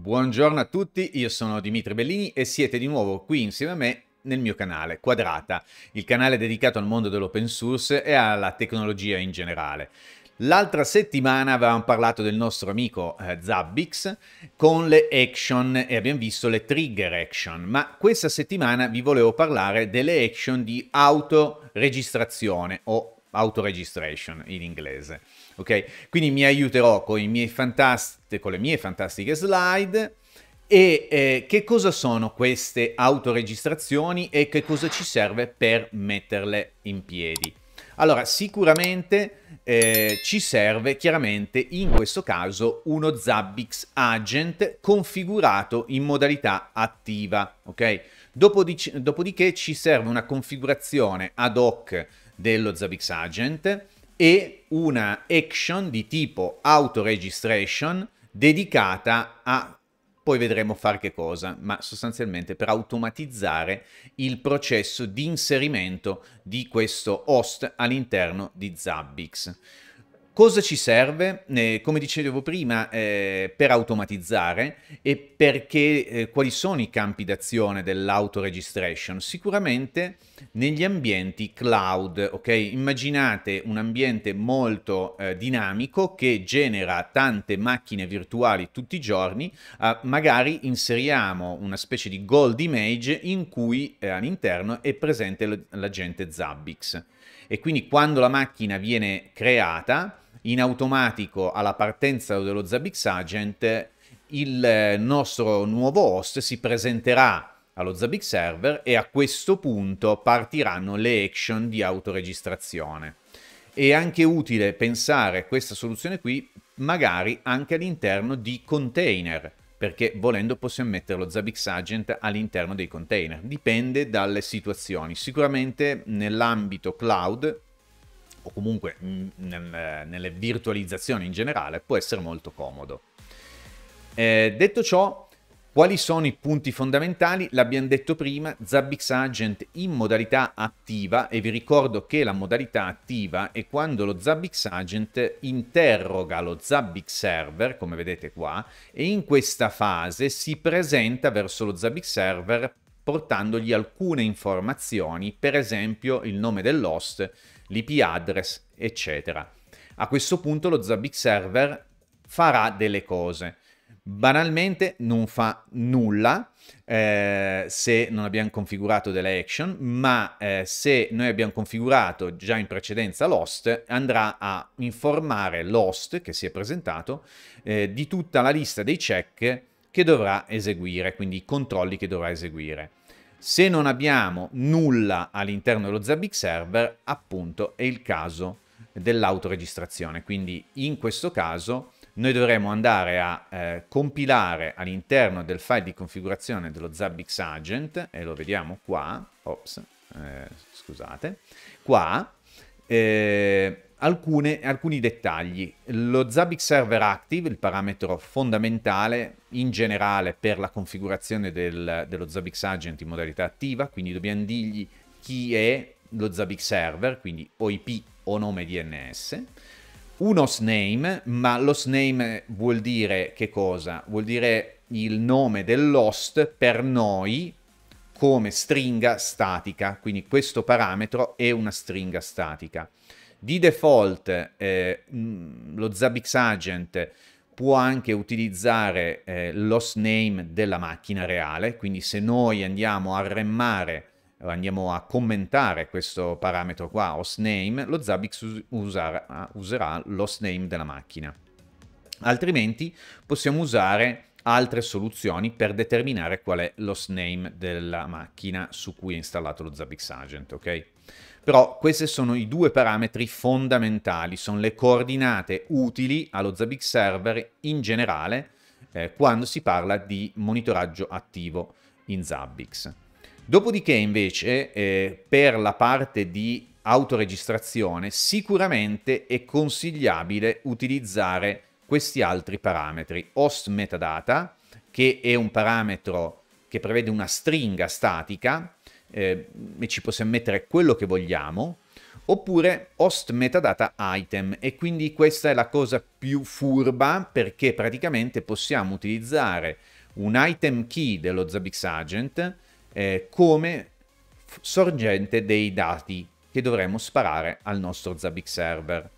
Buongiorno a tutti, io sono Dimitri Bellini e siete di nuovo qui insieme a me nel mio canale Quadrata, il canale dedicato al mondo dell'open source e alla tecnologia in generale. L'altra settimana avevamo parlato del nostro amico eh, Zabbix con le action e abbiamo visto le trigger action, ma questa settimana vi volevo parlare delle action di autoregistrazione o autoregistration in inglese ok? Quindi mi aiuterò con, fantast- con le mie fantastiche slide e eh, che cosa sono queste autoregistrazioni e che cosa ci serve per metterle in piedi. Allora, sicuramente eh, ci serve chiaramente in questo caso uno Zabbix Agent configurato in modalità attiva, ok? Dopodic- dopodiché ci serve una configurazione ad hoc dello Zabbix Agent e una action di tipo auto-registration dedicata a poi vedremo far che cosa, ma sostanzialmente per automatizzare il processo di inserimento di questo host all'interno di Zabbix. Cosa ci serve? Eh, come dicevo prima, eh, per automatizzare e perché eh, quali sono i campi d'azione dell'autoregistration? Sicuramente negli ambienti cloud, ok? Immaginate un ambiente molto eh, dinamico che genera tante macchine virtuali tutti i giorni, ah, magari inseriamo una specie di gold image in cui eh, all'interno è presente l'agente Zabbix e quindi quando la macchina viene creata in automatico alla partenza dello Zabbix Agent il eh, nostro nuovo host si presenterà allo Zabbix Server e a questo punto partiranno le action di autoregistrazione. È anche utile pensare questa soluzione qui magari anche all'interno di container, perché volendo possiamo mettere lo Zabbix Agent all'interno dei container, dipende dalle situazioni. Sicuramente nell'ambito cloud o comunque mm, eh, nelle virtualizzazioni in generale, può essere molto comodo. Eh, detto ciò, quali sono i punti fondamentali? L'abbiamo detto prima, Zabbix Agent in modalità attiva e vi ricordo che la modalità attiva è quando lo Zabbix Agent interroga lo Zabbix Server, come vedete qua, e in questa fase si presenta verso lo Zabbix Server portandogli alcune informazioni, per esempio il nome dell'host l'IP address, eccetera. A questo punto lo Zabbix server farà delle cose. Banalmente non fa nulla eh, se non abbiamo configurato delle action, ma eh, se noi abbiamo configurato già in precedenza l'host, andrà a informare l'host che si è presentato eh, di tutta la lista dei check che dovrà eseguire, quindi i controlli che dovrà eseguire. Se non abbiamo nulla all'interno dello Zabbix server, appunto è il caso dell'autoregistrazione. Quindi in questo caso noi dovremo andare a eh, compilare all'interno del file di configurazione dello Zabbix Agent, e lo vediamo qua, ops, eh, scusate, qua, eh, alcune, alcuni dettagli. Lo Zabbix Server Active, il parametro fondamentale in generale per la configurazione del, dello Zabbix Agent in modalità attiva, quindi dobbiamo dirgli chi è lo Zabbix Server, quindi o IP o nome DNS. Un hostname, ma l'hostname vuol dire che cosa? Vuol dire il nome dell'host per noi come stringa statica, quindi questo parametro è una stringa statica. Di default eh, mm, lo Zabbix Agent può anche utilizzare eh, l'host name della macchina reale, quindi se noi andiamo a remmare andiamo a commentare questo parametro qua, host name, lo Zabbix userà, userà l'host name della macchina. Altrimenti possiamo usare altre soluzioni per determinare qual è lo sname della macchina su cui è installato lo Zabbix Agent, ok? Però questi sono i due parametri fondamentali, sono le coordinate utili allo Zabbix server in generale eh, quando si parla di monitoraggio attivo in Zabbix. Dopodiché invece eh, per la parte di autoregistrazione sicuramente è consigliabile utilizzare questi altri parametri. Host metadata, che è un parametro che prevede una stringa statica, eh, e ci possiamo mettere quello che vogliamo, oppure host metadata item e quindi questa è la cosa più furba perché praticamente possiamo utilizzare un item key dello Zabbix Agent eh, come sorgente dei dati che dovremmo sparare al nostro Zabbix server.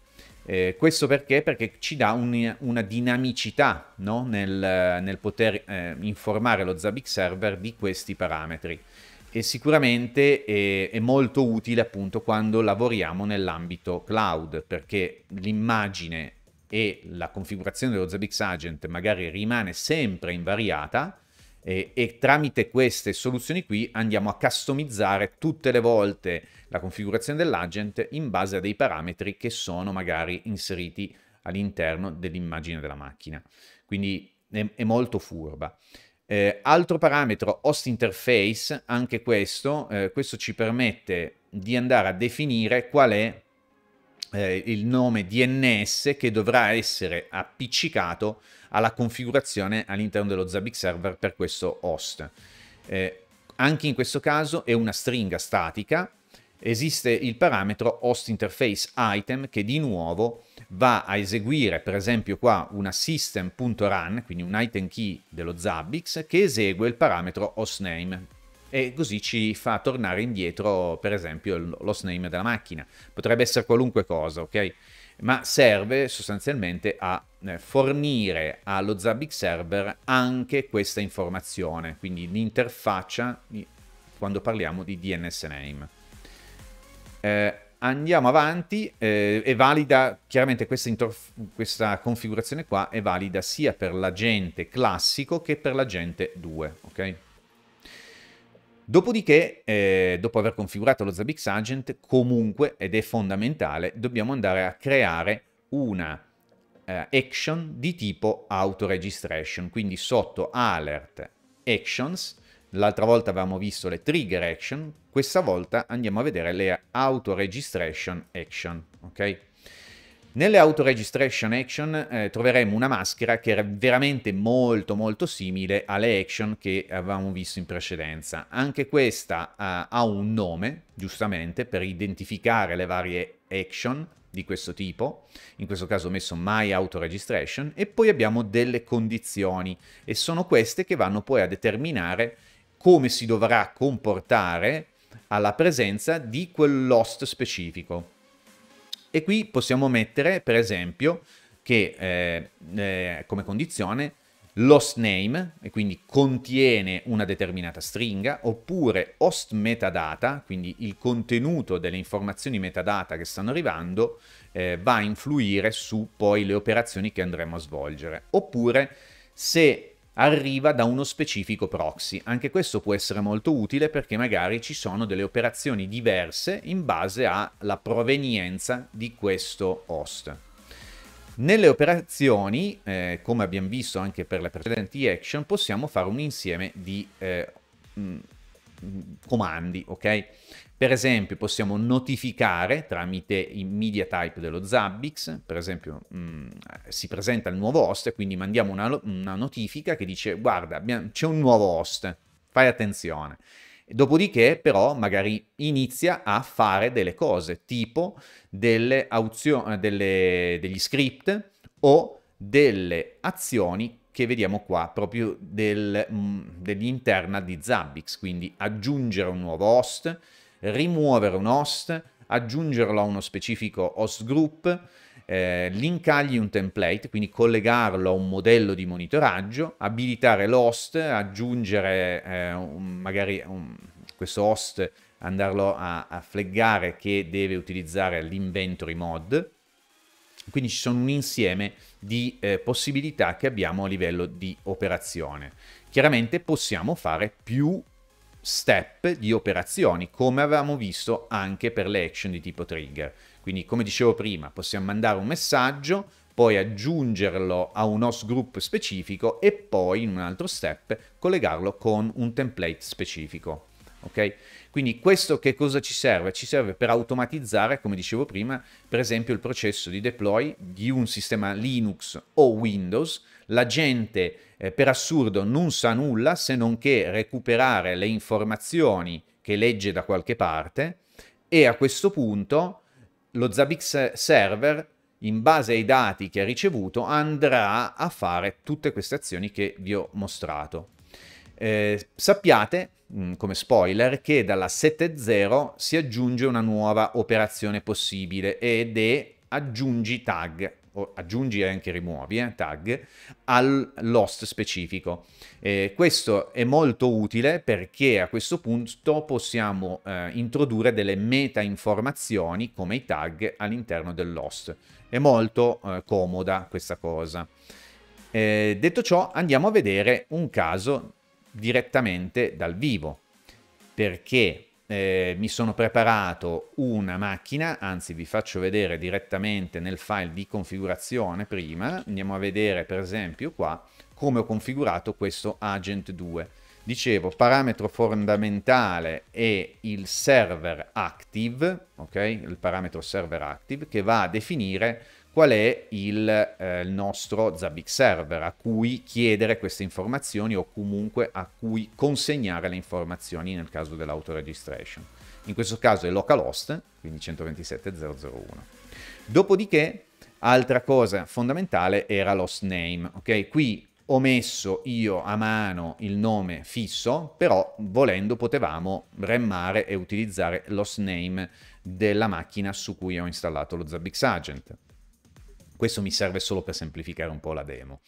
Eh, questo perché? Perché ci dà un, una dinamicità no? nel, nel, poter eh, informare lo Zabbix server di questi parametri e sicuramente è, è molto utile appunto quando lavoriamo nell'ambito cloud perché l'immagine e la configurazione dello Zabbix Agent magari rimane sempre invariata e, e, tramite queste soluzioni qui andiamo a customizzare tutte le volte la configurazione dell'agent in base a dei parametri che sono magari inseriti all'interno dell'immagine della macchina. Quindi è, è molto furba. Eh, altro parametro, host interface, anche questo, eh, questo ci permette di andare a definire qual è eh, il nome DNS che dovrà essere appiccicato alla configurazione all'interno dello Zabbix server per questo host. Eh, anche in questo caso è una stringa statica, esiste il parametro host interface item che di nuovo va a eseguire per esempio qua una system.run, quindi un item key dello Zabbix che esegue il parametro hostname e così ci fa tornare indietro, per esempio, lo lost name della macchina. Potrebbe essere qualunque cosa, ok? Ma serve sostanzialmente a eh, fornire allo Zabbix server anche questa informazione, quindi l'interfaccia quando parliamo di DNS name. Eh, andiamo avanti, eh, è valida, chiaramente questa, questa, configurazione qua è valida sia per l'agente classico che per l'agente 2, ok? Dopodiché, eh, dopo aver configurato lo Zabbix Agent, comunque, ed è fondamentale, dobbiamo andare a creare una eh, action di tipo auto-registration, quindi sotto alert actions, l'altra volta avevamo visto le trigger action, questa volta andiamo a vedere le auto-registration action, ok? Nelle autoregistration action eh, troveremo una maschera che era veramente molto molto simile alle action che avevamo visto in precedenza. Anche questa eh, ha un nome, giustamente, per identificare le varie action di questo tipo, in questo caso ho messo My Autoregistration, e poi abbiamo delle condizioni, e sono queste che vanno poi a determinare come si dovrà comportare alla presenza di quell'host specifico. E qui possiamo mettere, per esempio, che eh, eh, come condizione l'host name, e quindi contiene una determinata stringa, oppure host metadata, quindi il contenuto delle informazioni metadata che stanno arrivando, eh, va a influire su poi le operazioni che andremo a svolgere. Oppure se arriva da uno specifico proxy. Anche questo può essere molto utile perché magari ci sono delle operazioni diverse in base alla provenienza di questo host. Nelle operazioni, eh, come abbiamo visto anche per le precedenti action, possiamo fare un insieme di eh, mh, mm, comandi, ok? Per esempio possiamo notificare tramite il media type dello Zabbix, per esempio mh, mm, si presenta il nuovo host e quindi mandiamo una, una notifica che dice guarda c'è un nuovo host, fai attenzione. Dopodiché però magari inizia a fare delle cose tipo delle eh, delle, degli script o delle azioni che vediamo qua proprio del, mm, dell'interna di Zabbix, quindi aggiungere un nuovo host, rimuovere un host, aggiungerlo a uno specifico host group, eh, linkargli un template, quindi collegarlo a un modello di monitoraggio, abilitare l'host, aggiungere eh, un, magari un, questo host, andarlo a, a flaggare che deve utilizzare l'inventory mod. Quindi ci sono un insieme di eh, possibilità che abbiamo a livello di operazione. Chiaramente possiamo fare più step di operazioni, come avevamo visto anche per le action di tipo trigger. Quindi, come dicevo prima, possiamo mandare un messaggio, poi aggiungerlo a un host group specifico e poi in un altro step collegarlo con un template specifico. Ok? Quindi questo che cosa ci serve? Ci serve per automatizzare, come dicevo prima, per esempio il processo di deploy di un sistema Linux o Windows. La gente eh, per assurdo non sa nulla se non che recuperare le informazioni che legge da qualche parte e a questo punto lo Zabbix server in base ai dati che ha ricevuto andrà a fare tutte queste azioni che vi ho mostrato. Eh, sappiate, mm, come spoiler, che dalla 7.0 si aggiunge una nuova operazione possibile ed è aggiungi tag o aggiungi e anche rimuovi, eh, tag, all'host specifico. Eh, questo è molto utile perché a questo punto possiamo eh, introdurre delle meta informazioni come i tag all'interno dell'host. È molto eh, comoda questa cosa. detto ciò, andiamo a vedere un caso direttamente dal vivo, perché eh, mi sono preparato una macchina, anzi vi faccio vedere direttamente nel file di configurazione prima, andiamo a vedere per esempio qua come ho configurato questo Agent 2. Dicevo, parametro fondamentale è il server active, ok? Il parametro server active che va a definire qual è il, eh, il nostro Zabbix server a cui chiedere queste informazioni o comunque a cui consegnare le informazioni nel caso dell'autoregistration. In questo caso è localhost, quindi 127.0.0.1. Dopodiché, altra cosa fondamentale era l'host name, ok? Qui ho messo io a mano il nome fisso, però volendo potevamo remmare e utilizzare l'host name della macchina su cui ho installato lo Zabbix Agent. Questo mi serve solo per semplificare un po' la demo.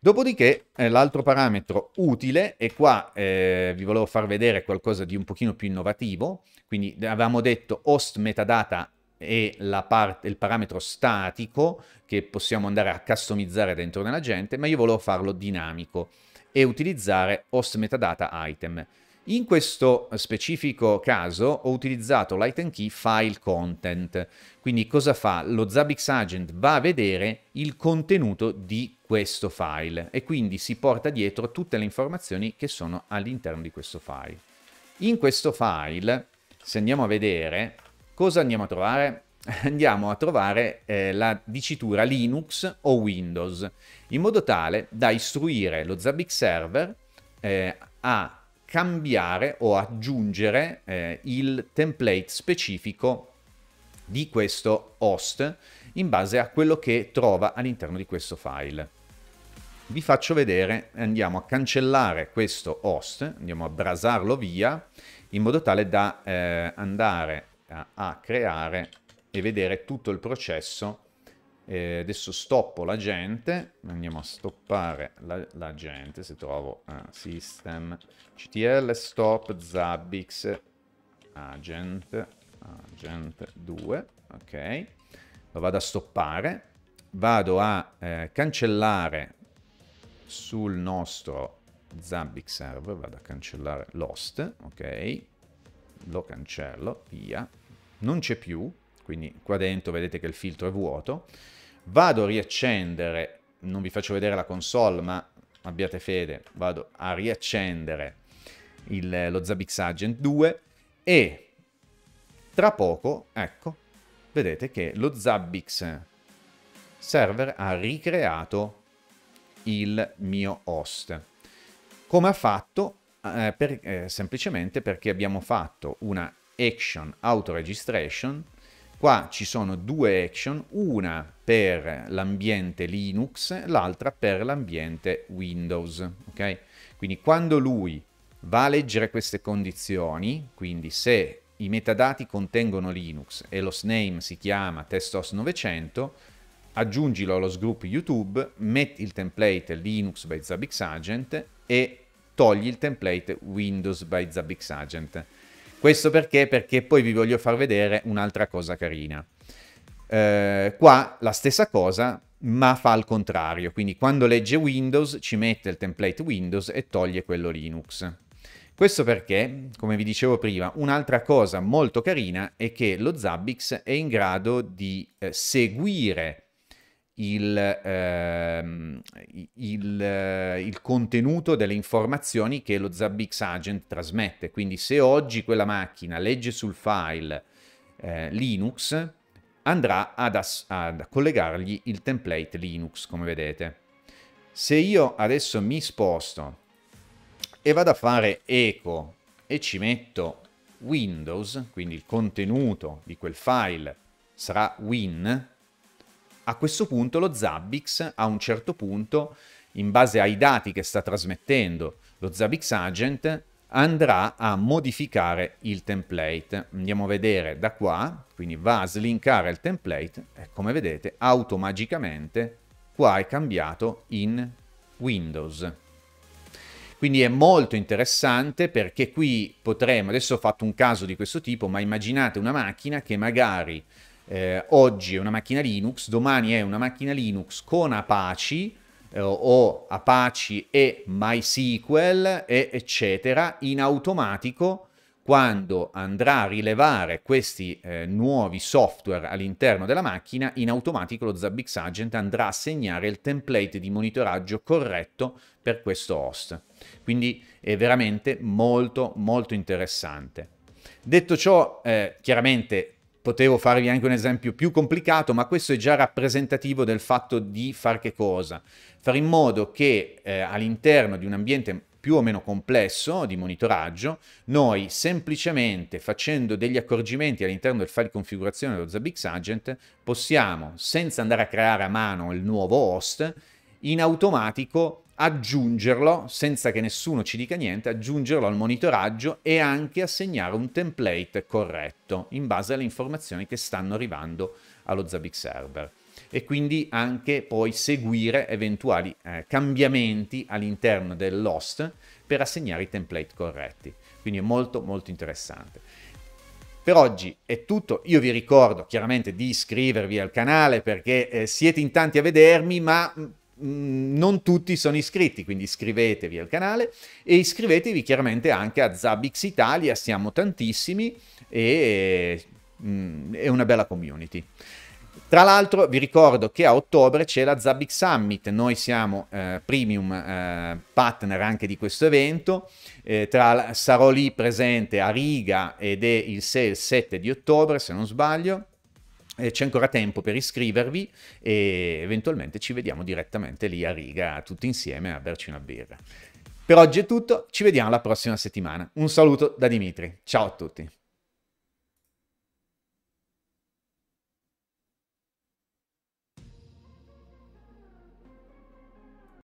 Dopodiché eh, l'altro parametro utile, e qua eh, vi volevo far vedere qualcosa di un pochino più innovativo, quindi avevamo detto host metadata e il parametro statico che possiamo andare a customizzare dentro nell'agente, ma io volevo farlo dinamico e utilizzare host metadata item. In questo specifico caso ho utilizzato Light Key File Content, quindi cosa fa? Lo Zabbix Agent va a vedere il contenuto di questo file e quindi si porta dietro tutte le informazioni che sono all'interno di questo file. In questo file, se andiamo a vedere, cosa andiamo a trovare? andiamo a trovare eh, la dicitura Linux o Windows, in modo tale da istruire lo Zabbix Server eh, a cambiare o aggiungere eh, il template specifico di questo host in base a quello che trova all'interno di questo file. Vi faccio vedere, andiamo a cancellare questo host, andiamo a brasarlo via in modo tale da eh, andare a, a creare e vedere tutto il processo eh, adesso stoppo la gente, andiamo a stoppare la, la gente, se trovo ah, system, ctl stop zabbix agent, agent 2, ok, lo vado a stoppare, vado a eh, cancellare sul nostro zabbix server, vado a cancellare l'host, ok, lo cancello, via, non c'è più, quindi qua dentro vedete che il filtro è vuoto, vado a riaccendere, non vi faccio vedere la console ma abbiate fede, vado a riaccendere il, lo Zabbix Agent 2 e tra poco, ecco, vedete che lo Zabbix server ha ricreato il mio host. Come ha fatto? Eh, per, eh, semplicemente perché abbiamo fatto una action auto registration Qua ci sono due action, una per l'ambiente Linux, l'altra per l'ambiente Windows. Okay? Quindi quando lui va a leggere queste condizioni, quindi se i metadati contengono Linux e lo name si chiama testos 900, aggiungilo allo sgroup YouTube, metti il template Linux by Zabbix Agent e togli il template Windows by Zabbix Agent. Questo perché? Perché poi vi voglio far vedere un'altra cosa carina. Eh, qua la stessa cosa, ma fa al contrario, quindi quando legge Windows ci mette il template Windows e toglie quello Linux. Questo perché, come vi dicevo prima, un'altra cosa molto carina è che lo Zabbix è in grado di eh, seguire il, ehm, il, eh, il, contenuto delle informazioni che lo Zabbix Agent trasmette. Quindi se oggi quella macchina legge sul file eh, Linux, andrà ad, ass- ad collegargli il template Linux, come vedete. Se io adesso mi sposto e vado a fare eco e ci metto Windows, quindi il contenuto di quel file sarà win, a questo punto lo Zabbix a un certo punto, in base ai dati che sta trasmettendo lo Zabbix Agent, andrà a modificare il template. Andiamo a vedere da qua, quindi va a slinkare il template e come vedete automagicamente qua è cambiato in Windows. Quindi è molto interessante perché qui potremmo, adesso ho fatto un caso di questo tipo, ma immaginate una macchina che magari eh, oggi è una macchina Linux, domani è una macchina Linux con Apache eh, o Apache e MySQL e eccetera in automatico quando andrà a rilevare questi eh, nuovi software all'interno della macchina, in automatico lo Zabbix Agent andrà a segnare il template di monitoraggio corretto per questo host. Quindi è veramente molto molto interessante. Detto ciò, eh, chiaramente Potevo farvi anche un esempio più complicato, ma questo è già rappresentativo del fatto di far che cosa? Fare in modo che eh, all'interno di un ambiente più o meno complesso di monitoraggio, noi semplicemente facendo degli accorgimenti all'interno del file configurazione dello Zabbix Agent possiamo, senza andare a creare a mano il nuovo host, in automatico aggiungerlo, senza che nessuno ci dica niente, aggiungerlo al monitoraggio e anche assegnare un template corretto in base alle informazioni che stanno arrivando allo Zabbix server e quindi anche poi seguire eventuali eh, cambiamenti all'interno dell'host per assegnare i template corretti. Quindi è molto molto interessante. Per oggi è tutto, io vi ricordo chiaramente di iscrivervi al canale perché eh, siete in tanti a vedermi, ma mm, Mm, non tutti sono iscritti, quindi iscrivetevi al canale e iscrivetevi chiaramente anche a Zabbix Italia, siamo tantissimi e mm, è una bella community. Tra l'altro vi ricordo che a ottobre c'è la Zabbix Summit, noi siamo eh, premium eh, partner anche di questo evento, eh, tra, sarò lì presente a Riga ed è il 6 e il 7 di ottobre se non sbaglio, eh, c'è ancora tempo per iscrivervi e eventualmente ci vediamo direttamente lì a riga tutti insieme a berci una birra. Per oggi è tutto, ci vediamo la prossima settimana. Un saluto da Dimitri, ciao a tutti.